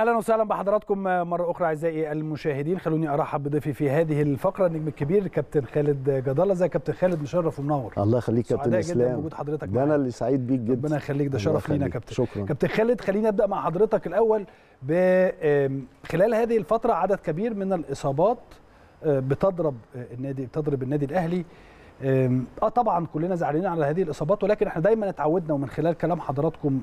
اهلا وسهلا بحضراتكم مره اخرى اعزائي المشاهدين خلوني ارحب بضيفي في هذه الفقره النجم الكبير كابتن خالد الله زي كابتن خالد مشرف ومنور الله يخليك كابتن اسلام جدا بوجود حضرتك ده انا اللي سعيد بيك جدا ربنا يخليك ده شرف لينا كابتن شكرا كابتن خالد خليني ابدا مع حضرتك الاول خلال هذه الفتره عدد كبير من الاصابات آه، بتضرب آه، النادي بتضرب النادي الاهلي اه طبعا كلنا زعلانين على هذه الاصابات ولكن احنا دايما اتعودنا ومن خلال كلام حضراتكم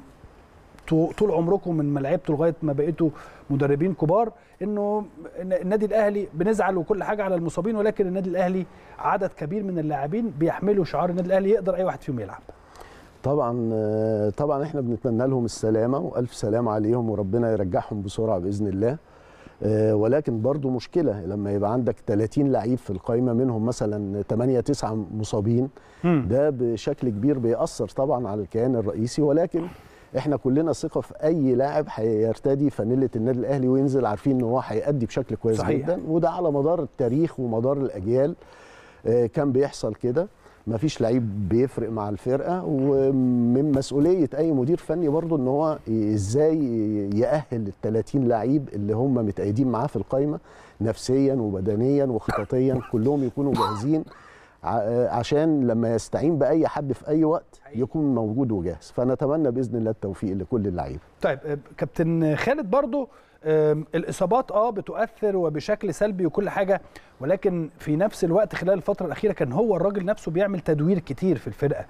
طول عمركم من ما لعبتوا لغايه ما بقيتوا مدربين كبار انه النادي الاهلي بنزعل وكل حاجه على المصابين ولكن النادي الاهلي عدد كبير من اللاعبين بيحملوا شعار النادي الاهلي يقدر اي واحد فيهم يلعب طبعا طبعا احنا بنتمنى لهم السلامه والف سلام عليهم وربنا يرجعهم بسرعه باذن الله آه، ولكن برضو مشكله لما يبقى عندك 30 لعيب في القائمه منهم مثلا 8 9 مصابين ده بشكل كبير بيأثر طبعا على الكيان الرئيسي ولكن احنا كلنا ثقه في اي لاعب هيرتدي فانيله النادي الاهلي وينزل عارفين ان هو هيأدي بشكل كويس صحيح. جدا وده على مدار التاريخ ومدار الاجيال آه، كان بيحصل كده ما فيش لعيب بيفرق مع الفرقه ومن مسؤوليه اي مدير فني برضه ان هو ازاي ياهل ال 30 لعيب اللي هم متأيدين معاه في القايمه نفسيا وبدنيا وخططيا كلهم يكونوا جاهزين عشان لما يستعين باي حد في اي وقت أيوة. يكون موجود وجاهز فنتمنى باذن الله التوفيق لكل اللعيبه طيب آه، كابتن خالد برضو الاصابات اه بتؤثر وبشكل سلبي وكل حاجه ولكن في نفس الوقت خلال الفتره الاخيره كان هو الراجل نفسه بيعمل تدوير كتير في الفرقه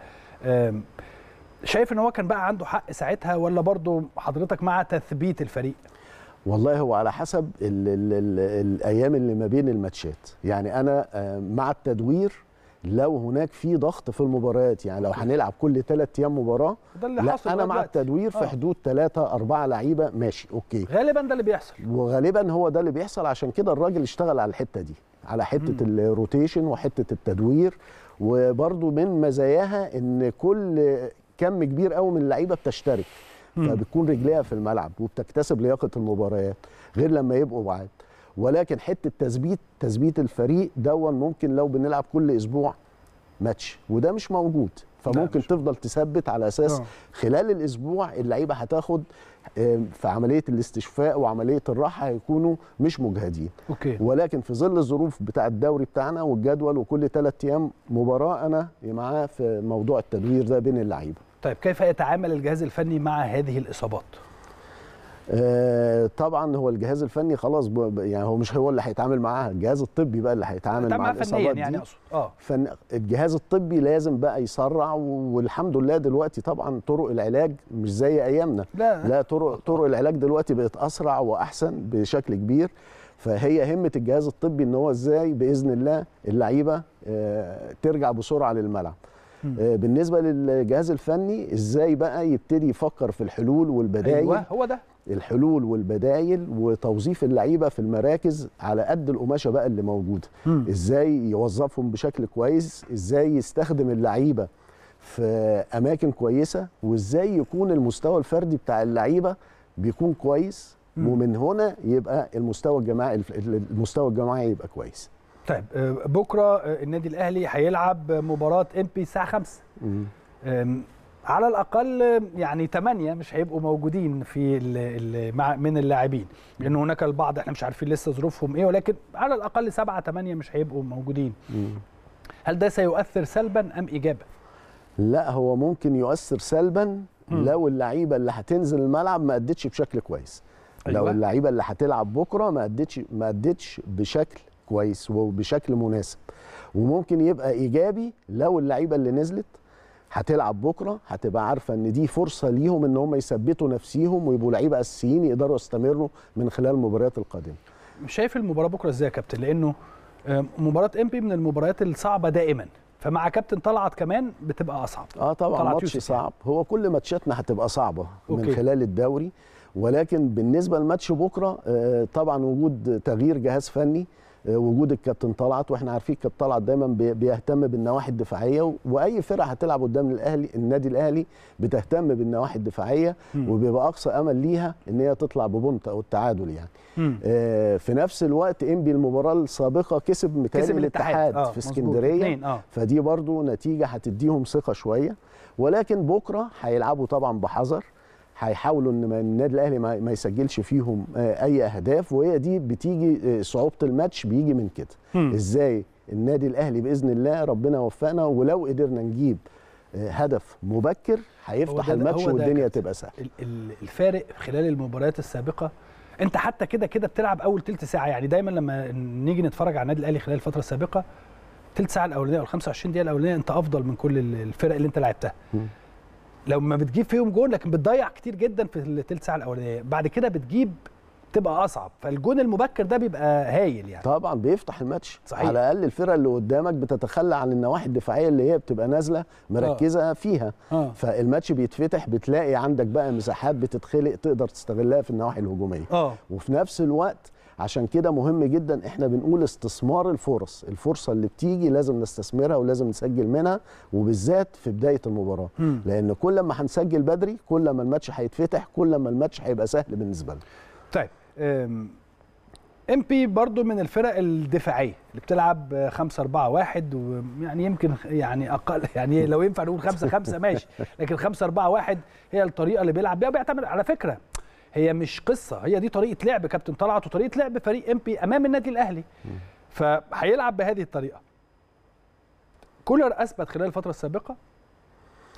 شايف ان هو كان بقى عنده حق ساعتها ولا برضو حضرتك مع تثبيت الفريق والله هو على حسب الـ الـ الـ الايام اللي ما بين الماتشات يعني انا آه، مع التدوير لو هناك في ضغط في المباريات يعني لو هنلعب كل ثلاث ايام مباراه ده اللي لا حصل انا مع التدوير في آه. حدود ثلاثة أربعة لعيبه ماشي اوكي غالبا ده اللي بيحصل وغالبا هو ده اللي بيحصل عشان كده الراجل اشتغل على الحته دي على حته الروتيشن وحته التدوير وبرده من مزاياها ان كل كم كبير قوي من اللعيبه بتشترك فبتكون رجليها في الملعب وبتكتسب لياقه المباريات غير لما يبقوا بعاد ولكن حته تثبيت تثبيت الفريق دون ممكن لو بنلعب كل اسبوع ماتش وده مش موجود فممكن مش. تفضل تثبت على اساس أوه. خلال الاسبوع اللعيبه هتاخد في عمليه الاستشفاء وعمليه الراحه هيكونوا مش مجهدين أوكي. ولكن في ظل الظروف بتاع الدوري بتاعنا والجدول وكل ثلاث ايام مباراه انا معاه في موضوع التدوير ده بين اللعيبه طيب كيف يتعامل الجهاز الفني مع هذه الاصابات آه، طبعا هو الجهاز الفني خلاص يعني هو مش هو اللي هيتعامل معاها الجهاز الطبي بقى اللي هيتعامل مع الاصابات يعني دي يعني اقصد اه الجهاز الطبي لازم بقى يسرع والحمد لله دلوقتي طبعا طرق العلاج مش زي ايامنا لا لا طرق طرق العلاج دلوقتي بقت اسرع واحسن بشكل كبير فهي همه الجهاز الطبي ان هو ازاي باذن الله اللعيبه آه، ترجع بسرعه للملعب آه، بالنسبه للجهاز الفني ازاي بقى يبتدي يفكر في الحلول والبدائل ايوه هو ده الحلول والبدائل وتوظيف اللعيبه في المراكز على قد القماشه بقى اللي موجوده م. ازاي يوظفهم بشكل كويس ازاي يستخدم اللعيبه في اماكن كويسه وازاي يكون المستوى الفردي بتاع اللعيبه بيكون كويس م. ومن هنا يبقى المستوى الجماعي المستوى الجماعي يبقى كويس طيب آه، بكره آه، النادي الاهلي هيلعب مباراه ام بي الساعه 5 على الاقل يعني ثمانيه مش هيبقوا موجودين في ال ال مع من اللاعبين لان هناك البعض احنا مش عارفين لسه ظروفهم ايه ولكن على الاقل سبعه ثمانيه مش هيبقوا موجودين هل ده سيؤثر سلبا ام ايجابا لا هو ممكن يؤثر سلبا لو اللعيبه اللي هتنزل الملعب ما ادتش بشكل كويس أيوة. لو اللعيبه اللي هتلعب بكره ما ادتش ما ادتش بشكل كويس وبشكل مناسب وممكن يبقى ايجابي لو اللعيبه اللي نزلت هتلعب بكره هتبقى عارفه ان دي فرصه ليهم ان هم يثبتوا نفسيهم ويبقوا لعيبه اساسيين يقدروا يستمروا من خلال المباريات القادمه. شايف المباراه بكره ازاي يا كابتن؟ لانه آه، مباراه امبي من المباريات الصعبه دائما فمع كابتن طلعت كمان بتبقى اصعب. اه طبعا ماتش صعب هو كل ماتشاتنا هتبقى صعبه أوكي. من خلال الدوري ولكن بالنسبه لماتش بكره آه، طبعا وجود تغيير جهاز فني وجود الكابتن طلعت واحنا عارفين الكابتن طلعت دايما بيهتم بالنواحي الدفاعيه واي فرقه هتلعب قدام الاهلي النادي الاهلي بتهتم بالنواحي الدفاعيه وبيبقى اقصى امل ليها ان هي تطلع ببنت او التعادل يعني آه في نفس الوقت انبي المباراه السابقه كسب متهيألي الاتحاد آه في اسكندريه آه. فدي برضو نتيجه هتديهم ثقه شويه ولكن بكره هيلعبوا طبعا بحذر هيحاولوا ان النادي الاهلي ما يسجلش فيهم آه، اي اهداف وهي دي بتيجي آه، صعوبه الماتش بيجي من كده م. ازاي النادي الاهلي باذن الله ربنا وفقنا ولو قدرنا نجيب آه، هدف مبكر هيفتح الماتش والدنيا تبقى سهله الفارق خلال المباريات السابقه انت حتى كده كده بتلعب اول ثلث ساعه يعني دايما لما نيجي نتفرج على النادي الاهلي خلال الفتره السابقه ثلث ساعه الاولانيه او ال 25 دقيقه الاولانيه انت افضل من كل الفرق اللي انت لعبتها لو ما بتجيب فيهم جون لكن بتضيع كتير جدا في الثلث ساعه الاولانيه بعد كده بتجيب تبقى اصعب فالجون المبكر ده بيبقى هايل يعني طبعا بيفتح الماتش صحيح. على الاقل الفرقه اللي قدامك بتتخلى عن النواحي الدفاعيه اللي هي بتبقى نازله مركزه أوه. فيها أوه. فالماتش بيتفتح بتلاقي عندك بقى مساحات بتتخلق تقدر تستغلها في النواحي الهجوميه أوه. وفي نفس الوقت عشان كده مهم جدا احنا بنقول استثمار الفرص الفرصه اللي بتيجي لازم نستثمرها ولازم نسجل منها وبالذات في بدايه المباراه م. لان كل ما هنسجل بدري كل ما الماتش هيتفتح كل ما الماتش هيبقى سهل بالنسبه لنا طيب ام بي برضو من الفرق الدفاعيه اللي بتلعب 5 4 1 ويعني يمكن يعني اقل يعني لو ينفع نقول 5 5 ماشي لكن 5 4 1 هي الطريقه اللي بيلعب بيها بيعتمد على فكره هي مش قصه هي دي طريقه لعب كابتن طلعت وطريقه لعب فريق ام بي امام النادي الاهلي فهيلعب بهذه الطريقه كولر اثبت خلال الفتره السابقه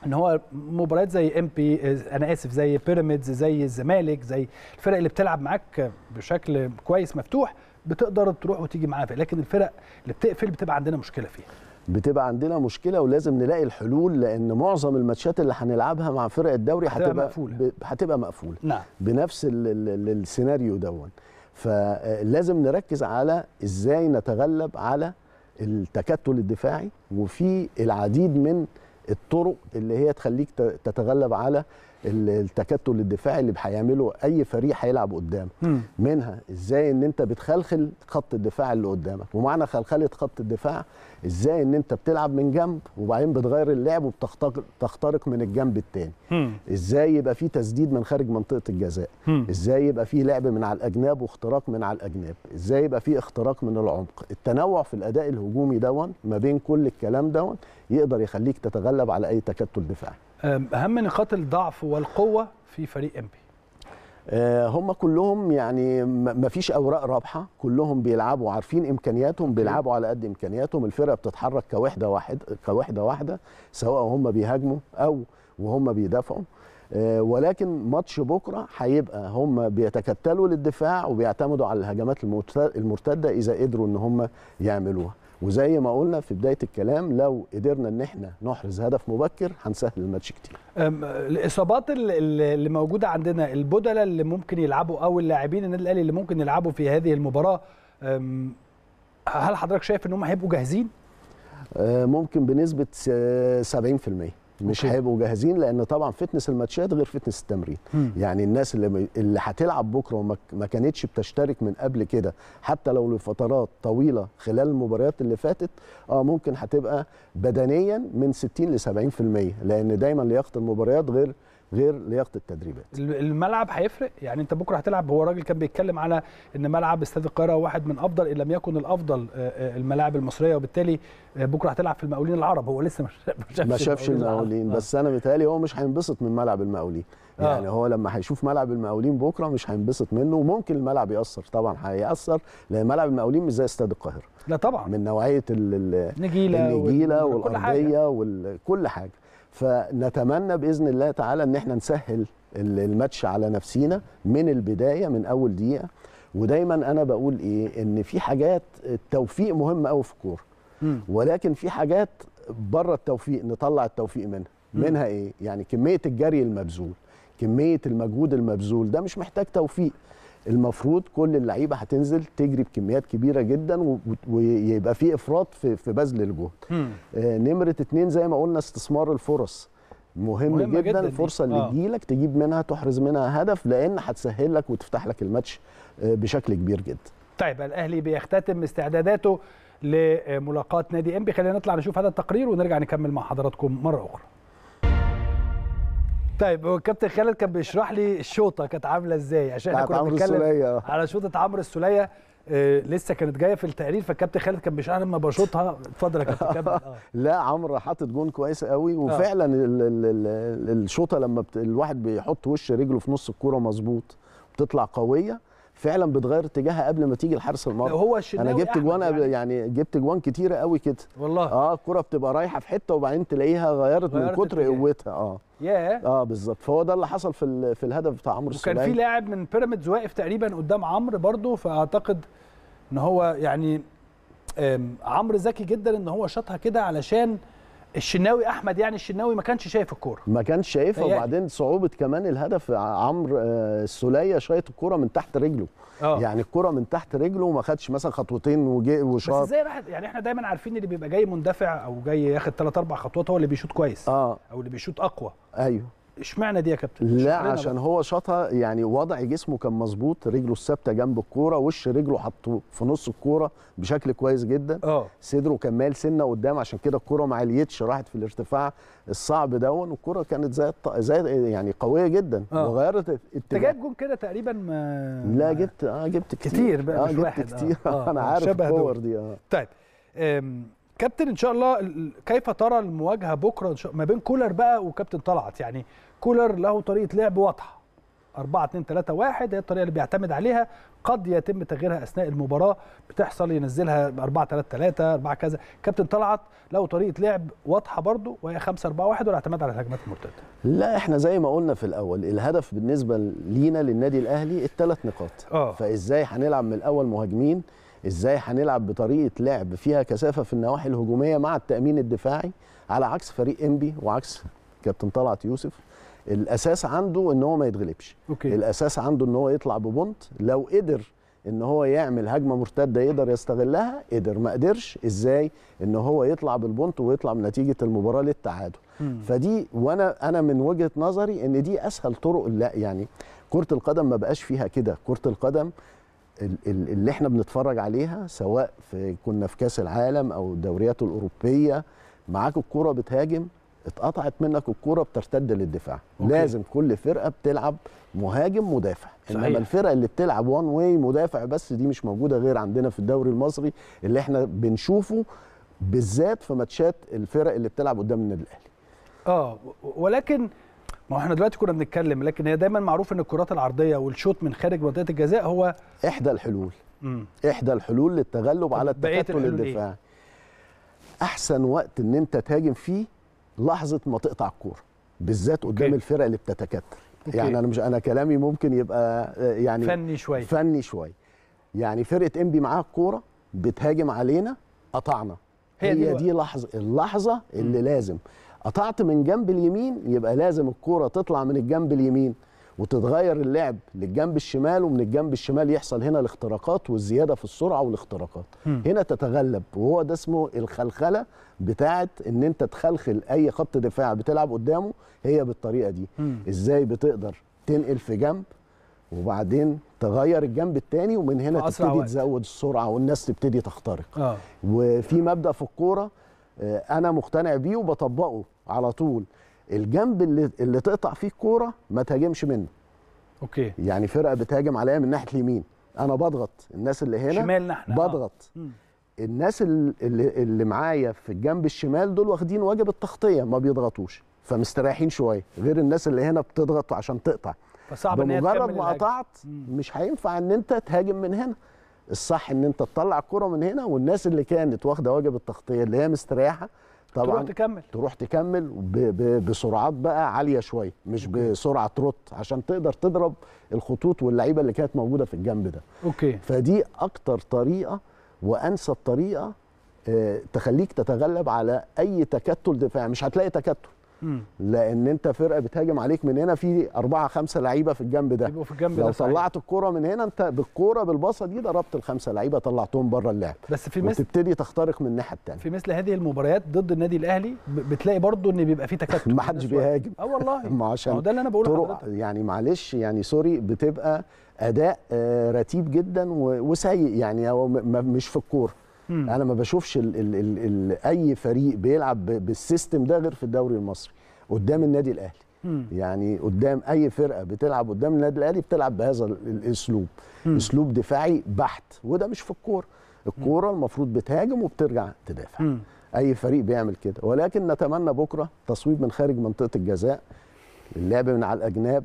ان هو مباريات زي ام بي انا اسف زي بيراميدز زي الزمالك زي الفرق اللي بتلعب معاك بشكل كويس مفتوح بتقدر تروح وتيجي معاها لكن الفرق اللي بتقفل بتبقى عندنا مشكله فيها بتبقى عندنا مشكله ولازم نلاقي الحلول لان معظم الماتشات اللي هنلعبها مع فرق الدوري هتبقى مقفوله هتبقى مقفوله نعم. بنفس الـ الـ السيناريو دون فلازم نركز على ازاي نتغلب على التكتل الدفاعي وفي العديد من الطرق اللي هي تخليك تتغلب على التكتل الدفاعي اللي هيعمله اي فريق هيلعب قدام منها ازاي ان انت بتخلخل خط الدفاع اللي قدامك ومعنى خلخله خط الدفاع ازاي ان انت بتلعب من جنب وبعدين بتغير اللعب وبتخترق من الجنب الثاني ازاي يبقى في تسديد من خارج منطقه الجزاء ازاي يبقى في لعب من على الاجناب واختراق من على الاجناب ازاي يبقى في اختراق من العمق التنوع في الاداء الهجومي دون ما بين كل الكلام دون يقدر يخليك تتغلب على اي تكتل دفاعي اهم نقاط الضعف والقوه في فريق انبي آه، هم كلهم يعني ما فيش اوراق رابحه كلهم بيلعبوا عارفين امكانياتهم بيلعبوا على قد امكانياتهم الفرقه بتتحرك كوحده واحد كوحده واحده سواء هم بيهاجموا او وهم بيدافعوا آه، ولكن ماتش بكره هيبقى هم بيتكتلوا للدفاع وبيعتمدوا على الهجمات المرتده اذا قدروا ان هم يعملوها وزي ما قلنا في بدايه الكلام لو قدرنا ان احنا نحرز هدف مبكر هنسهل الماتش كتير الاصابات اللي موجوده عندنا البدلة اللي ممكن يلعبوا او اللاعبين النادي الاهلي اللي ممكن يلعبوا في هذه المباراه هل حضرتك شايف ان هم هيبقوا جاهزين أه، ممكن بنسبه 70% آه، مش هيبقوا جاهزين لان طبعا فتنس الماتشات غير فتنس التمرين مم. يعني الناس اللي اللي هتلعب بكره وما كانتش بتشترك من قبل كده حتى لو لفترات طويله خلال المباريات اللي فاتت اه ممكن هتبقى بدنيا من 60 ل 70% لان دايما لياقه المباريات غير غير لياقه التدريبات الملعب هيفرق يعني انت بكره هتلعب هو الراجل كان بيتكلم على ان ملعب استاد القاهره واحد من افضل ان لم يكن الافضل آه، آه، الملاعب المصريه وبالتالي آه، بكره هتلعب في المقاولين العرب هو لسه ما شافش المقاولين بس انا متهيألي هو مش هينبسط من ملعب المقاولين يعني آه. هو لما هيشوف ملعب المقاولين بكره مش هينبسط منه وممكن الملعب ياثر طبعا هياثر لان ملعب المقاولين مش زي استاد القاهره لا طبعا من نوعيه النجيله النجيله والارضيه وكل حاجه, وكل حاجة. فنتمنى باذن الله تعالى ان احنا نسهل الماتش على نفسينا من البدايه من اول دقيقه ودايما انا بقول ايه ان في حاجات التوفيق مهم قوي في الكوره ولكن في حاجات بره التوفيق نطلع التوفيق منها منها ايه يعني كميه الجري المبذول كميه المجهود المبذول ده مش محتاج توفيق المفروض كل اللعيبه هتنزل تجري بكميات كبيره جدا ويبقى في افراط في, في بذل الجهد آه نمره اتنين زي ما قلنا استثمار الفرص مهم, مهم جدا, جداً الفرصه اللي آه. لك تجيب منها تحرز منها هدف لان هتسهل لك وتفتح لك الماتش آه، بشكل كبير جدا طيب الاهلي بيختتم استعداداته لملاقاه نادي انبي خلينا نطلع نشوف هذا التقرير ونرجع نكمل مع حضراتكم مره اخرى طيب كابتن خالد كان بيشرح لي الشوطه كانت عامله ازاي عشان احنا كنا بنتكلم على شوطه عمرو السوليه آه، لسه كانت جايه في التقرير فالكابتن خالد كان بيشرح لما بشوطها اتفضل يا كابتن آه. لا عمرو حاطط جون كويس قوي آه. وفعلا الشوطه لما الواحد بيحط وش رجله في نص الكوره مظبوط بتطلع قويه فعلا بتغير اتجاهها قبل ما تيجي لحارس المرمى هو انا جبت جوان يعني. يعني جبت جوان كتيره قوي كده والله اه الكره بتبقى رايحه في حته وبعدين تلاقيها غيرت, غيرت من كتر قوتها اه ياه اه بالظبط فهو ده اللي حصل في في الهدف بتاع عمرو السوليه وكان في لاعب من بيراميدز واقف تقريبا قدام عمرو برده فاعتقد ان هو يعني عمرو ذكي جدا ان هو شاطها كده علشان الشناوي احمد يعني الشناوي ما كانش شايف الكوره ما كانش شايفها وبعدين صعوبه كمان الهدف عمرو السوليه آه، شايط الكوره من تحت رجله أوه. يعني الكوره من تحت رجله وما خدش مثلا خطوتين وجه وشاط بس ازاي راحت يعني احنا دايما عارفين اللي بيبقى جاي مندفع او جاي ياخد ثلاث اربع خطوات هو اللي بيشوط كويس اه او اللي بيشوط اقوى ايوه اشمعنى دي يا كابتن لا عشان بقى. هو شاطها يعني وضع جسمه كان مظبوط رجله الثابته جنب الكوره وش رجله حطه في نص الكوره بشكل كويس جدا أوه. صدره كان مايل سنه قدام عشان كده الكوره ما عليتش راحت في الارتفاع الصعب دون والكوره كانت زي زي يعني قويه جدا أوه. وغيرت جايب جون كده تقريبا ما آه، لا جبت اه جبت كتير, كتير بقى آه مش جبت واحد آه. كتير آه. آه. انا آه. عارف الكور دي اه طيب كابتن ان شاء الله كيف ترى المواجهه بكره إن شاء ما بين كولر بقى وكابتن طلعت يعني كولر له طريقه لعب واضحه 4 2 3 1 هي الطريقه اللي بيعتمد عليها قد يتم تغييرها اثناء المباراه بتحصل ينزلها 4 3 3 4 كذا كابتن طلعت له طريقه لعب واضحه برده وهي 5 4 1 والاعتماد على الهجمات المرتده لا احنا زي ما قلنا في الاول الهدف بالنسبه لينا للنادي الاهلي الثلاث نقاط أوه. فازاي هنلعب من الاول مهاجمين ازاي هنلعب بطريقه لعب فيها كثافه في النواحي الهجوميه مع التامين الدفاعي على عكس فريق انبي وعكس كابتن طلعت يوسف الاساس عنده ان هو ما يتغلبش أوكي. الاساس عنده ان هو يطلع ببونت لو قدر ان هو يعمل هجمه مرتده يقدر يستغلها قدر ما قدرش ازاي ان هو يطلع بالبونت ويطلع بنتيجه المباراه للتعادل فدي وانا انا من وجهه نظري ان دي اسهل طرق لا يعني كره القدم ما بقاش فيها كده كره القدم اللي احنا بنتفرج عليها سواء في كنا في كاس العالم او الدوريات الاوروبيه معاك الكره بتهاجم اتقطعت منك الكوره بترتد للدفاع أوكي. لازم كل فرقه بتلعب مهاجم مدافع صحيح. انما الفرقه اللي بتلعب وان واي مدافع بس دي مش موجوده غير عندنا في الدوري المصري اللي احنا بنشوفه بالذات في ماتشات الفرق اللي بتلعب قدام النادي الاهلي اه ولكن ما احنا دلوقتي كنا بنتكلم لكن هي دايما معروف ان الكرات العرضيه والشوط من خارج منطقه الجزاء هو احدى الحلول مم. احدى الحلول للتغلب على التكتل إيه؟ الدفاعي إيه؟ احسن وقت ان انت تهاجم فيه لحظه ما تقطع الكوره بالذات قدام okay. الفرق اللي بتتكتل okay. يعني انا مش انا كلامي ممكن يبقى آه، يعني فني شويه فني شويه يعني فرقه انبي معاها الكوره بتهاجم علينا قطعنا هي, هي دي, دي لحظه اللحظه اللي م. لازم قطعت من جنب اليمين يبقى لازم الكوره تطلع من الجنب اليمين وتتغير اللعب للجنب الشمال ومن الجنب الشمال يحصل هنا الاختراقات والزياده في السرعه والاختراقات م. هنا تتغلب وهو ده اسمه الخلخله بتاعه ان انت تخلخل اي خط دفاع بتلعب قدامه هي بالطريقه دي م. ازاي بتقدر تنقل في جنب وبعدين تغير الجنب الثاني ومن هنا تبتدي وقت. تزود السرعه والناس تبتدي تخترق آه. وفي مبدا في الكوره آه، انا مقتنع بيه وبطبقه على طول الجنب اللي, اللي تقطع فيه الكوره ما تهاجمش منه اوكي يعني فرقه بتهاجم عليا من ناحيه اليمين انا بضغط الناس اللي هنا شمالنا احنا آه. بضغط آه. الناس اللي, اللي معايا في الجنب الشمال دول واخدين واجب التغطيه ما بيضغطوش فمستريحين شويه غير الناس اللي هنا بتضغط عشان تقطع فصعب بمجرد ما قطعت مش هينفع ان انت تهاجم من هنا الصح ان انت تطلع الكره من هنا والناس اللي كانت واخده واجب التغطيه اللي هي مستريحه طبعا تروح تكمل تروح تكمل بسرعات بقى عاليه شويه مش أوكي. بسرعه روت عشان تقدر تضرب الخطوط واللعيبه اللي كانت موجوده في الجنب ده اوكي فدي اكتر طريقه وانسب طريقه آه، تخليك تتغلب على اي تكتل دفاعي مش هتلاقي تكتل لان انت فرقه بتهاجم عليك من هنا في اربعه خمسه لعيبه في الجنب ده في الجنب لو ده طلعت الكوره من هنا انت بالكوره بالباصه دي ضربت الخمسه لعيبه طلعتهم بره اللعب بس في مثل وتبتدي تخترق من الناحيه الثانيه في مثل هذه المباريات ضد النادي الاهلي بتلاقي برضو ان بيبقى في تكتل ما حدش بيهاجم اه والله ما عشان ده اللي انا بقوله طرق يعني معلش يعني سوري بتبقى اداء آه، رتيب جدا وسيء يعني مش في الكوره مم. يعني انا ما بشوفش الـ الـ الـ الـ اي فريق بيلعب بالسيستم ده غير في الدوري المصري قدام النادي الاهلي مم. يعني قدام اي فرقه بتلعب قدام النادي الاهلي بتلعب بهذا الاسلوب مم. اسلوب دفاعي بحت وده مش في الكوره الكوره المفروض بتهاجم وبترجع تدافع مم. اي فريق بيعمل كده ولكن نتمنى بكره تصويب من خارج منطقه الجزاء اللعب من على الاجناب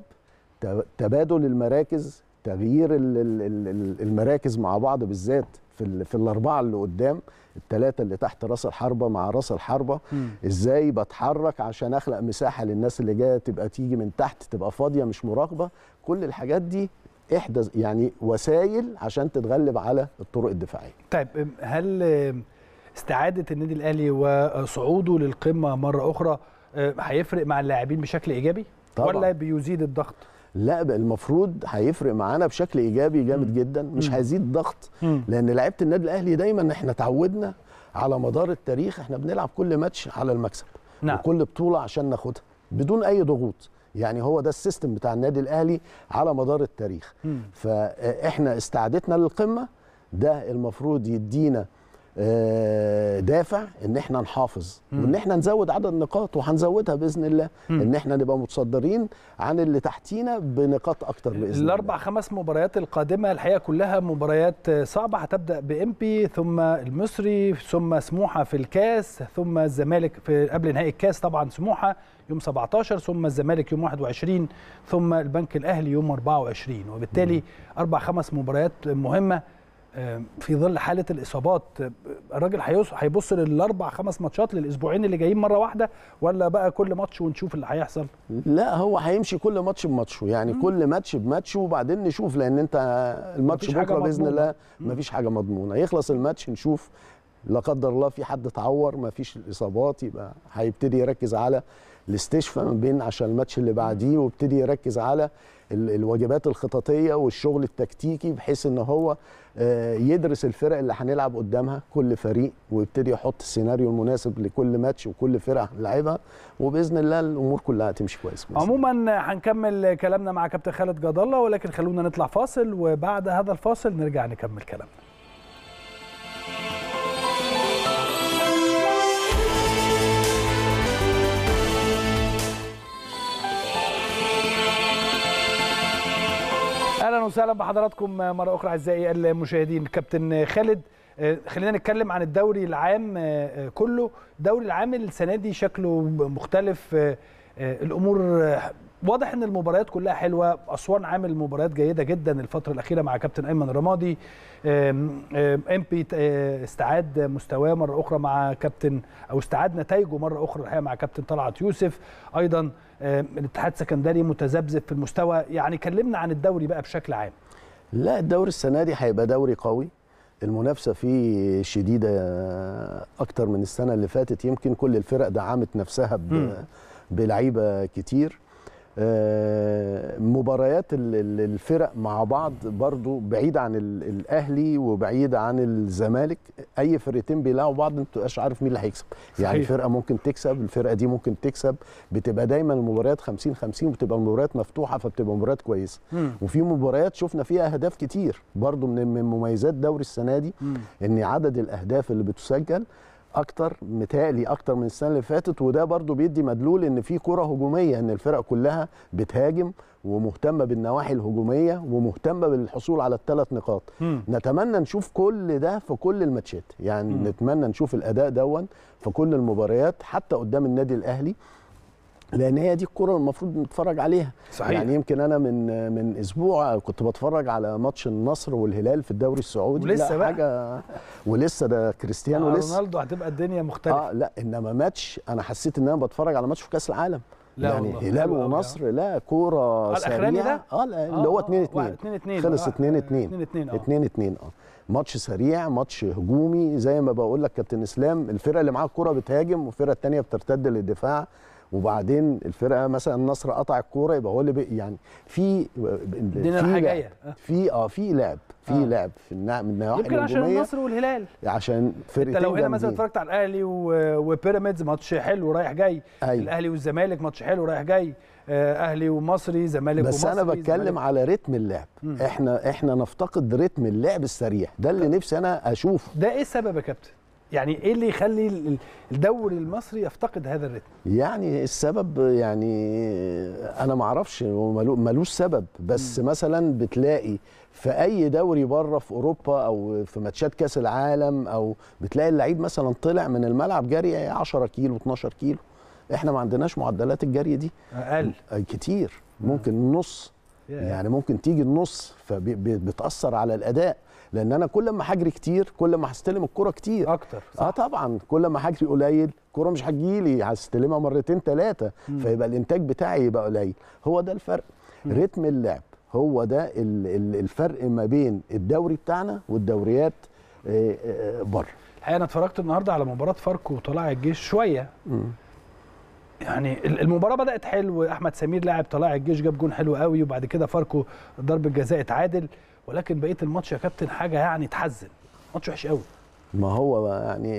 تبادل المراكز تغيير المراكز مع بعض بالذات في في الاربعه اللي قدام الثلاثه اللي تحت راس الحربه مع راس الحربه مم. ازاي بتحرك عشان اخلق مساحه للناس اللي جايه تبقى تيجي من تحت تبقى فاضيه مش مراقبه كل الحاجات دي احدى يعني وسائل عشان تتغلب على الطرق الدفاعيه طيب هل استعاده النادي الاهلي وصعوده للقمه مره اخرى هيفرق مع اللاعبين بشكل ايجابي طبعا. ولا بيزيد الضغط لا المفروض هيفرق معانا بشكل ايجابي جامد جدا مش هيزيد ضغط لان لعيبه النادي الاهلي دايما احنا تعودنا على مدار التاريخ احنا بنلعب كل ماتش على المكسب نعم. وكل بطوله عشان ناخدها بدون اي ضغوط يعني هو ده السيستم بتاع النادي الاهلي على مدار التاريخ م. فاحنا استعدتنا للقمه ده المفروض يدينا آه، دافع ان احنا نحافظ وان احنا نزود عدد النقاط وهنزودها باذن الله ان احنا نبقى متصدرين عن اللي تحتينا بنقاط اكتر باذن الله الاربع خمس مباريات القادمه الحقيقه كلها مباريات صعبه هتبدا بامبي ثم المصري ثم سموحه في الكاس ثم الزمالك في قبل نهائي الكاس طبعا سموحه يوم 17 ثم الزمالك يوم 21 ثم البنك الاهلي يوم 24 وبالتالي اربع خمس مباريات مهمه في ظل حاله الاصابات الراجل هيبص للاربع خمس ماتشات للاسبوعين اللي جايين مره واحده ولا بقى كل ماتش ونشوف اللي هيحصل لا هو هيمشي كل ماتش بماتشه يعني مم. كل ماتش بماتشه وبعدين نشوف لان انت الماتش بكره باذن الله مفيش حاجه مضمونه يخلص الماتش نشوف لا قدر الله في حد اتعور مفيش الاصابات يبقى هيبتدي يركز على الاستشفاء من بين عشان الماتش اللي بعديه وابتدي يركز على الواجبات الخططيه والشغل التكتيكي بحيث ان هو آه، يدرس الفرق اللي هنلعب قدامها كل فريق ويبتدي يحط السيناريو المناسب لكل ماتش وكل فرقه هنلعبها وباذن الله الامور كلها هتمشي كويس عموما هنكمل كلامنا مع كابتن خالد جد الله ولكن خلونا نطلع فاصل وبعد هذا الفاصل نرجع نكمل كلامنا وسهلا بحضراتكم مره اخرى اعزائي المشاهدين كابتن خالد آه، خلينا نتكلم عن الدوري العام آه، آه، كله الدوري العام السنه دي شكله مختلف الامور واضح ان المباريات كلها حلوه اسوان عامل مباريات جيده جدا الفتره الاخيره مع كابتن ايمن رمادي ام بي استعاد مستواه مره اخرى مع كابتن او استعاد نتائجه مره اخرى الحقيقه مع كابتن طلعت يوسف ايضا آه، الاتحاد السكندري متذبذب في المستوى يعني كلمنا عن الدوري بقى بشكل عام لا الدوري السنه دي هيبقى دوري قوي المنافسه فيه شديده اكتر من السنه اللي فاتت يمكن كل الفرق دعمت نفسها بلعيبه كتير آه، مباريات الفرق مع بعض برضو بعيد عن الاهلي وبعيد عن الزمالك اي فرقتين بيلعبوا بعض ما بتبقاش عارف مين اللي هيكسب يعني صحيح. يعني فرقه ممكن تكسب الفرقه دي ممكن تكسب بتبقى دايما المباريات 50 50 وبتبقى المباريات مفتوحه فبتبقى مباريات كويسه وفي مباريات شفنا فيها اهداف كتير برضو من مميزات دوري السنه دي م. ان عدد الاهداف اللي بتسجل اكتر متهيألي اكتر من السنه اللي فاتت وده برضو بيدي مدلول ان في كره هجوميه ان الفرق كلها بتهاجم ومهتمه بالنواحي الهجوميه ومهتمه بالحصول على الثلاث نقاط م. نتمنى نشوف كل ده في كل الماتشات يعني م. نتمنى نشوف الاداء دون في كل المباريات حتى قدام النادي الاهلي لان هي دي الكره المفروض نتفرج عليها صحيح. يعني يمكن انا من من اسبوع كنت بتفرج على ماتش النصر والهلال في الدوري السعودي ولسه بقى حاجه ولسه ده كريستيانو آه، لسه رونالدو هتبقى الدنيا مختلفه اه لا انما ماتش انا حسيت ان انا بتفرج على ماتش في كاس العالم لا يعني هلال ونصر لا كوره آه، سريعه آه،, اه اللي هو 2 2 خلص 2 2 2 2 2 اه ماتش سريع ماتش هجومي زي ما بقول لك كابتن اسلام الفرقه اللي معاها الكوره بتهاجم والفرقه الثانيه بترتد للدفاع وبعدين الفرقه مثلا النصر قطع الكوره يبقى هو اللي بقى يعني في في أه. في اه في لعب في آه. لعب في النا... من الناحيه يمكن عشان النصر والهلال عشان فرقتين انت لو هنا مثلا اتفرجت على الاهلي وبيراميدز ماتش حلو رايح جاي أي. أيوه. الاهلي والزمالك ماتش حلو رايح جاي آه، اهلي ومصري زمالك بس ومصري بس انا بتكلم زمالك. على رتم اللعب م. احنا احنا نفتقد رتم اللعب السريع ده اللي نفسي انا اشوفه ده ايه السبب يا كابتن يعني ايه اللي يخلي الدوري المصري يفتقد هذا الريتم يعني السبب يعني انا ما اعرفش ملوش سبب بس م. مثلا بتلاقي في اي دوري بره في اوروبا او في ماتشات كاس العالم او بتلاقي اللعيب مثلا طلع من الملعب جري 10 كيلو 12 كيلو احنا ما عندناش معدلات الجري دي اقل كتير ممكن نص يعني ممكن تيجي النص فبتاثر على الاداء لان انا كل ما هجري كتير كل ما هستلم الكره كتير اكتر صح. اه طبعا كل ما هجري قليل الكره مش هتجيلي هستلمها مرتين ثلاثه فيبقى الانتاج بتاعي يبقى قليل هو ده الفرق م. رتم اللعب هو ده الفرق ما بين الدوري بتاعنا والدوريات آه، آه، آه، بره الحقيقه انا اتفرجت النهارده على مباراه فاركو وطلع الجيش شويه م. يعني المباراه بدات حلو احمد سمير لاعب طلائع الجيش جاب جون حلو قوي وبعد كده فاركو ضربه جزاء اتعادل ولكن بقيه الماتش يا كابتن حاجه يعني تحزن ماتش وحش قوي ما هو يعني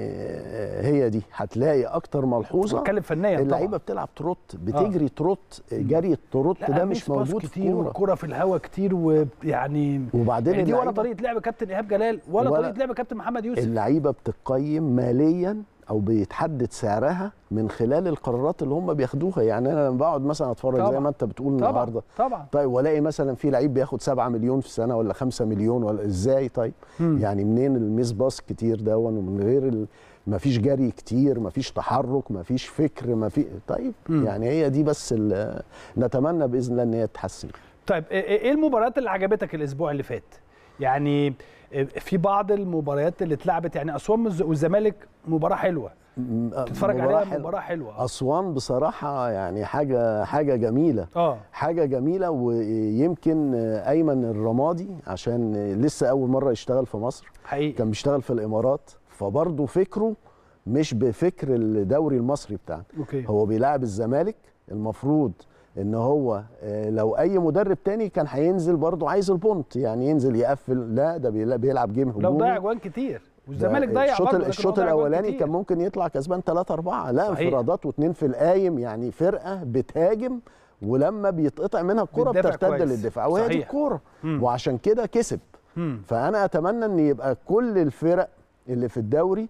هي دي هتلاقي اكتر ملحوظه بتكلم فنيا اللعيبه بتلعب ترط بتجري آه. ترط جري الترط ده مش موجود كتير والكره في الهواء كتير ويعني وبعدين يعني دي ولا طريقه لعب كابتن ايهاب جلال ولا, ولا طريقه لعب كابتن محمد يوسف اللعيبه بتقيم ماليا او بيتحدد سعرها من خلال القرارات اللي هم بياخدوها يعني انا لما بقعد مثلا اتفرج طبعًا زي ما انت بتقول طبعًا النهارده طبعا طيب والاقي مثلا في لعيب بياخد 7 مليون في السنه ولا 5 مليون ولا ازاي طيب م. يعني منين الميس باس كتير ده ومن غير ما فيش جري كتير ما فيش تحرك ما فيش فكر ما في طيب م. يعني هي دي بس نتمنى باذن الله ان هي تتحسن طيب ايه المباريات اللي عجبتك الاسبوع اللي فات يعني في بعض المباريات اللي اتلعبت يعني اسوان والزمالك مباراه حلوه تتفرج عليها مباراه حلوه اسوان بصراحه يعني حاجه حاجه جميله آه. حاجه جميله ويمكن ايمن الرمادي عشان لسه اول مره يشتغل في مصر حقيقي. كان بيشتغل في الامارات فبرضه فكره مش بفكر الدوري المصري بتاعنا أوكي. هو بيلاعب الزمالك المفروض ان هو آه، لو اي مدرب تاني كان هينزل برضه عايز البونت يعني ينزل يقفل لا ده بيلعب جيم هجومي لو ضيع جوان كتير والزمالك ضيع الشوط الشوط الاولاني كان ممكن يطلع كسبان 3 4 لا انفرادات واثنين في القايم يعني فرقه بتهاجم ولما بيتقطع منها الكره بترتد للدفاع وهي دي الكوره وعشان كده كسب مم. فانا اتمنى ان يبقى كل الفرق اللي في الدوري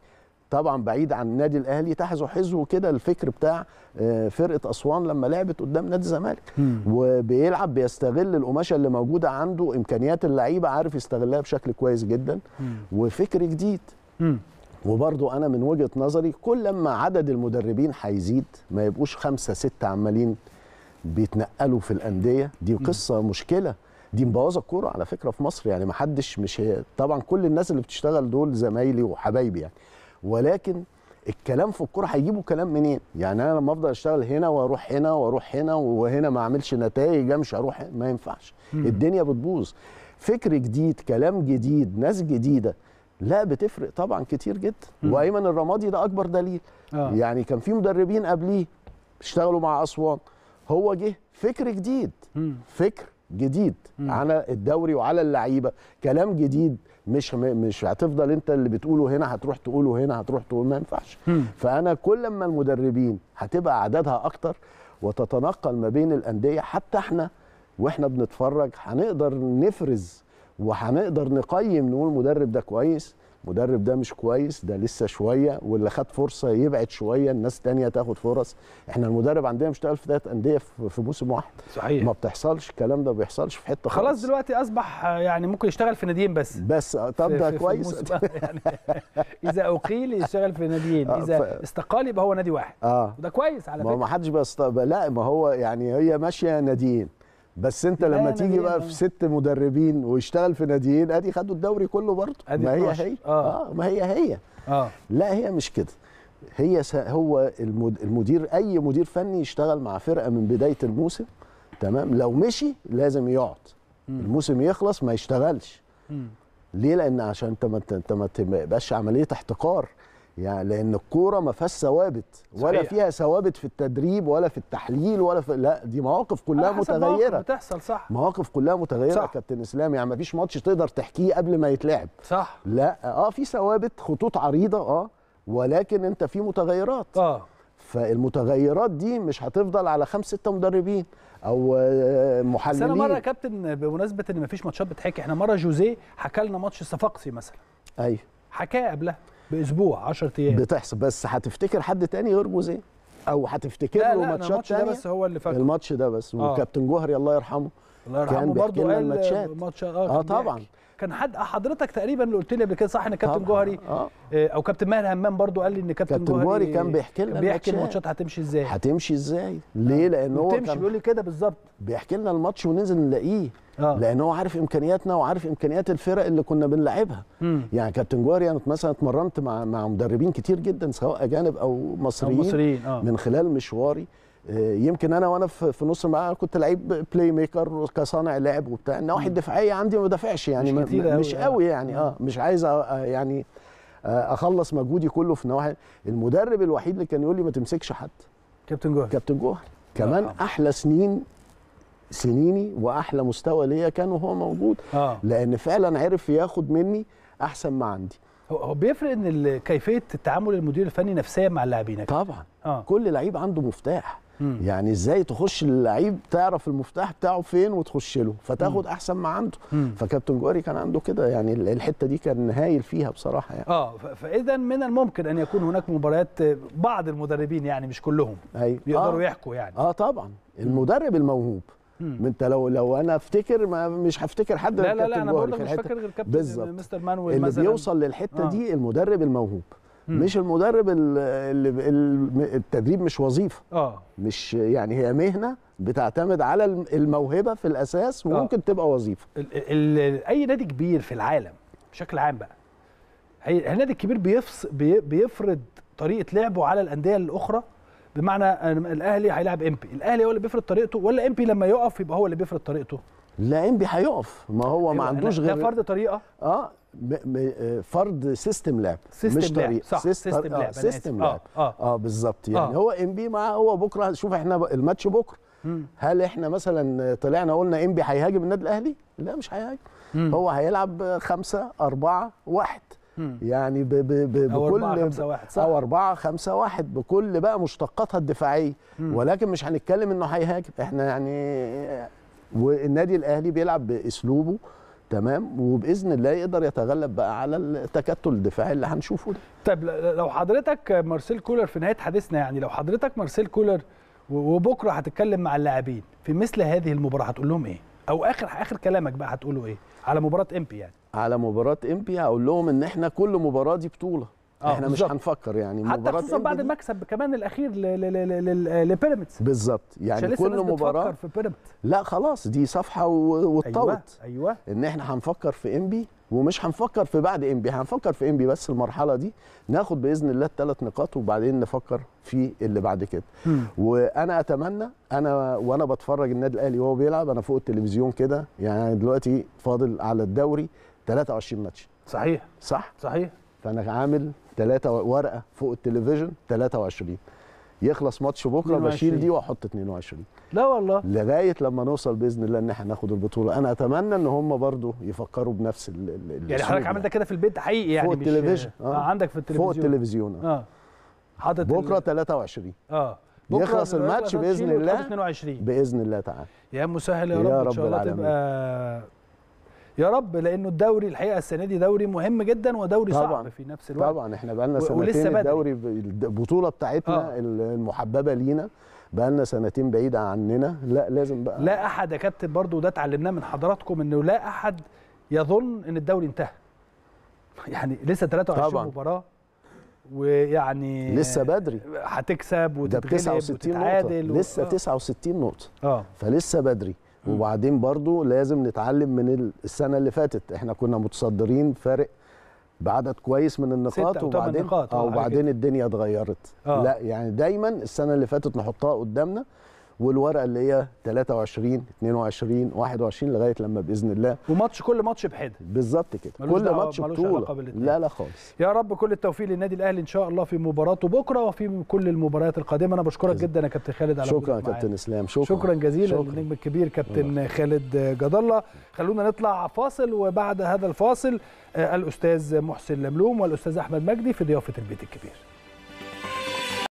طبعا بعيد عن النادي الاهلي تحزو حزو كده الفكر بتاع آه، فرقه اسوان لما لعبت قدام نادي الزمالك وبيلعب بيستغل القماشه اللي موجوده عنده امكانيات اللعيبه عارف يستغلها بشكل كويس جدا مم. وفكر جديد مم. وبرضو انا من وجهه نظري كل لما عدد المدربين هيزيد ما يبقوش خمسه سته عمالين بيتنقلوا في الانديه دي قصه مم. مشكله دي مبوظه الكوره على فكره في مصر يعني ما حدش مش هي طبعا كل الناس اللي بتشتغل دول زمايلي وحبايبي يعني ولكن الكلام في الكوره هيجيبوا كلام منين؟ يعني انا لما افضل اشتغل هنا واروح هنا واروح هنا وهنا ما اعملش نتائج امشي اروح ما ينفعش الدنيا بتبوظ فكر جديد كلام جديد ناس جديده لا بتفرق طبعا كتير جدا وايمن الرمادي ده اكبر دليل آه. يعني كان في مدربين قبليه اشتغلوا مع اسوان هو جه فكر جديد مم. فكر جديد مم. على الدوري وعلى اللعيبه كلام جديد مش مش هتفضل انت اللي بتقوله هنا هتروح تقوله هنا هتروح تقول ما ينفعش فانا كل ما المدربين هتبقى عددها اكتر وتتنقل ما بين الانديه حتى احنا واحنا بنتفرج هنقدر نفرز وهنقدر نقيم نقول المدرب ده كويس المدرب ده مش كويس ده لسه شويه واللي خد فرصه يبعد شويه الناس تانية تاخد فرص احنا المدرب عندنا في ثلاث انديه في موسم واحد صحيح ما بتحصلش الكلام ده ما بيحصلش في حته خلاص, خلاص دلوقتي اصبح يعني ممكن يشتغل في ناديين بس بس آه، طب ده كويس يعني اذا اقيل يشتغل في ناديين آه، اذا ف... استقال يبقى هو نادي واحد اه وده كويس على فكره ما حدش بيست... لا ما هو يعني هي ماشيه ناديين بس انت لما تيجي بقى في ست مدربين ويشتغل في ناديين ادي خدوا الدوري كله برضه ما هي هي آه. اه ما هي هي اه لا هي مش كده هي هو المدير اي مدير فني يشتغل مع فرقه من بدايه الموسم تمام لو مشي لازم يقعد الموسم يخلص ما يشتغلش ليه لان عشان انت ما انت ما تبقاش عمليه احتقار يعني لان الكوره ما فيهاش ثوابت ولا فيها ثوابت في التدريب ولا في التحليل ولا في لا دي مواقف كلها متغيره مواقف بتحصل صح مواقف كلها متغيره صح. كابتن اسلام يعني ما فيش ماتش تقدر تحكيه قبل ما يتلعب صح لا اه في ثوابت خطوط عريضه اه ولكن انت في متغيرات اه فالمتغيرات دي مش هتفضل على خمس ستة مدربين او محللين آه، بس انا مره يا كابتن بمناسبه ان ما فيش ماتشات بتحكي احنا مره جوزيه حكى لنا ماتش صفاقسي مثلا ايوه حكاه قبلها باسبوع 10 ايام بتحصل بس هتفتكر حد تاني غير جوزيه او هتفتكر له ماتشات تانية الماتش ده بس هو اللي فاكره الماتش ده بس آه. وكابتن جوهري الله يرحمه الله يرحمه برضه قال الماتشات اه, آه، طبعا كان حد آه، حضرتك تقريبا اللي قلت لي قبل كده صح ان كابتن جوهري آه. آه. او كابتن ماهر همام برضه قال لي ان كابتن, كابتن جوهري, كان بيحكي لنا بيحكي الماتشات هتمشي ازاي هتمشي ازاي ليه لان هو بتمشي بيقول لي كده بالظبط بيحكي لنا الماتش وننزل نلاقيه آه. لان هو عارف امكانياتنا وعارف امكانيات الفرق اللي كنا بنلعبها يعني كابتن جوهري انا مثلا اتمرنت مع مع مدربين كتير جدا سواء اجانب او مصريين, أو مصريين. آه. من خلال مشواري يمكن انا وانا في نص الملعب كنت لعيب بلاي ميكر كصانع لعب وبتاع النواحي الدفاعيه عندي ما بدافعش يعني مش, كتير مش قوي يعني اه مش عايز يعني آه، اخلص مجهودي كله في نواحي المدرب الوحيد اللي كان يقول لي ما تمسكش حد كابتن جوهر كابتن جوهر آه، آه. كمان آه. احلى سنين سنيني واحلى مستوى ليا كان وهو موجود آه. لان فعلا عرف ياخد مني احسن ما عندي هو بيفرق ان كيفيه تعامل المدير الفني نفسيا مع اللاعبين طبعا آه. كل لعيب عنده مفتاح مم. يعني ازاي تخش اللعيب تعرف المفتاح بتاعه فين وتخش له فتاخد مم. احسن ما عنده مم. فكابتن جواري كان عنده كده يعني الحته دي كان هايل فيها بصراحه يعني اه فاذا من الممكن ان يكون هناك مباريات بعض المدربين يعني مش كلهم أيوة. يقدروا آه. يحكوا يعني اه طبعا المدرب الموهوب ما انت لو لو انا افتكر ما مش هفتكر حد لا لا لا انا بقول لك مش فاكر غير كابتن مستر مانويل اللي بيوصل للحته آه. دي المدرب الموهوب مش المدرب اللي التدريب مش وظيفه اه مش يعني هي مهنه بتعتمد على الموهبه في الاساس آه. وممكن آه. تبقى وظيفه الـ الـ اي نادي كبير في العالم بشكل عام بقى النادي الكبير بيفص بي بيفرض طريقه لعبه على الانديه الاخرى بمعنى الاهلي هيلعب امبي الاهلي هو اللي بيفرض طريقته ولا امبي لما يقف يبقى هو اللي بيفرض طريقته لا امبي هيقف ما هو ما عندوش غير ده فرض طريقه اه فرض سيستم سيستم مش لاب. صح سيستم, سيستم لاب سيستم لاب اه, آه. آه بالظبط يعني آه. هو ام بي معاه هو بكره شوف احنا الماتش بكره هل احنا مثلا طلعنا قلنا ام بي هيهاجم النادي الاهلي؟ لا مش هيهاجم هو هيلعب 5 4 1 يعني ب ب ب أو بكل أربعة خمسة واحد صح؟ او 4 5 1 بكل بقى مشتقاتها الدفاعيه ولكن مش هنتكلم انه هيهاجم احنا يعني والنادي الاهلي بيلعب باسلوبه تمام وباذن الله يقدر يتغلب بقى على التكتل الدفاعي اللي هنشوفه ده طيب لو حضرتك مارسيل كولر في نهايه حديثنا يعني لو حضرتك مارسيل كولر وبكره هتتكلم مع اللاعبين في مثل هذه المباراه هتقول لهم ايه او اخر اخر كلامك بقى هتقوله ايه على مباراه امبي يعني على مباراه امبي هقول لهم ان احنا كل مباراه دي بطوله آه، احنا بالزبط. مش هنفكر يعني حتى خصوصا بعد المكسب كمان الاخير لبيراميدز بالظبط يعني كل مباراه في بيراميدز لا خلاص دي صفحه واتطوت أيوة. ايوه ان احنا هنفكر في انبي ومش هنفكر في بعد انبي هنفكر في انبي بس المرحله دي ناخد باذن الله الثلاث نقاط وبعدين نفكر في اللي بعد كده م. وانا اتمنى انا وانا بتفرج النادي الاهلي وهو بيلعب انا فوق التلفزيون كده يعني دلوقتي فاضل على الدوري 23 ماتش صحيح صح صحيح فانا عامل 3 ورقه فوق التلفزيون 23 يخلص ماتش بكره بشيل دي واحط 22 لا والله لغايه لما نوصل باذن الله ان احنا ناخد البطوله انا اتمنى ان هم برضو يفكروا بنفس ال ال يعني حضرتك عملت كده في البيت حقيقي يعني فوق التلفزيون آه،, آه. عندك في التلفزيون فوق التلفزيون اه, حاطط بكره 23 اه بكرة يخلص الماتش باذن الله 22 باذن الله تعالى يا مسهل يا, يا رب, رب ان شاء الله تبقى يا رب لانه الدوري الحقيقه السنه دي دوري مهم جدا ودوري صعب في نفس الوقت طبعا احنا بقى لنا سنتين الدوري البطوله بتاعتنا آه. المحببه لينا بقى لنا سنتين بعيده عننا لا لازم بقى لا احد يا كابتن برضه وده اتعلمناه من حضراتكم انه لا احد يظن ان الدوري انتهى يعني لسه 23 مباراه ويعني لسه بدري هتكسب وتتغلب وتتعادل نقطة. لسه 69 آه. نقطة اه فلسه بدري وبعدين برضو لازم نتعلم من السنه اللي فاتت احنا كنا متصدرين فارق بعدد كويس من النقاط وبعدين نقاط. آه، آه، وبعدين الدنيا اتغيرت آه. لا يعني دايما السنه اللي فاتت نحطها قدامنا والورقه اللي هي 23 22 21 لغايه لما باذن الله وماتش كل ماتش بحده بالظبط كده كل ماتش بطوله لا لا خالص يا رب كل التوفيق للنادي الاهلي ان شاء الله في مباراته بكره وفي كل المباريات القادمه انا بشكرك جدا يا كابتن خالد على شكرا يا كابتن اسلام شكرا شكرا جزيلا للنجم الكبير كابتن خالد جد الله خلونا نطلع فاصل وبعد هذا الفاصل آه، الاستاذ محسن لملوم والاستاذ احمد مجدي في ضيافه البيت الكبير